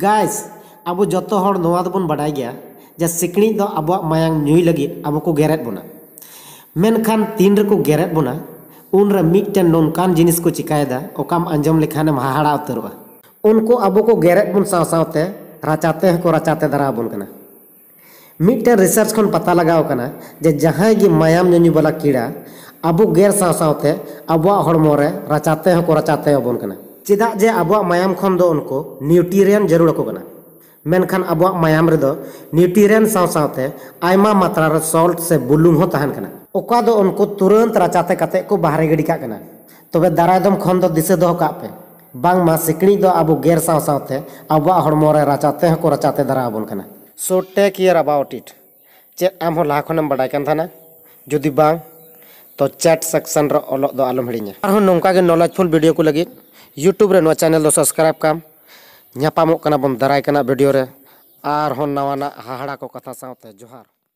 guys अब जो हर गया जे सिकड़ी दो अब मायांग नुई लगी अब को गेरेद बना मेनखान तीन रे को गेरेद बना उन रे मिटन नोनकान जिनिस को चिकायदा ओकाम अंजम लेखान हाहाड़ा उतरवा उनको अब को गेरेद बन साव सावते राचाते हैं को राचाते दरा बन कना रिसर्च खन पता लगाव जे जहां गे मायाम वाला कीड़ा अब गेर साव अब राचाते राचाते बन चेदा जे अब मायाम उनको न्यूट्रियन जरूरकोना अब मायाम न्यूट्रियन साथ मात्रा सल्ट से बुलूंगन उनको तुरंत राचाते कते को बाहर गिड़ी तब दारायदम दिशा दोका पे सिकड़ी अब गेर साथ अब हमें राचाते राचाते दारा so take ear about it चे आम लाख बाड़ा कर जुदी बांग तो चैट सेक्शन अलग दो आलम हिड़िया और नौका नॉलेजफुल वीडियो को लगे यूट्यूब रे चैनल सब्सक्राइब का ᱧᱟᱯᱟᱢᱚᱜ ᱠᱟᱱᱟ ᱵᱚᱱ ᱫᱟᱨᱟᱭ ᱠᱟᱱᱟ ᱵᱷᱤᱰᱤᱭᱳ ᱨᱮ ᱟᱨᱦᱚᱸ ᱱᱟᱣᱟᱱᱟᱜ ᱦᱟᱦᱟᱲᱟ ᱠᱚ ᱠᱟᱛᱷᱟ ᱥᱟᱶᱛᱮ ᱡᱚᱦᱟᱨ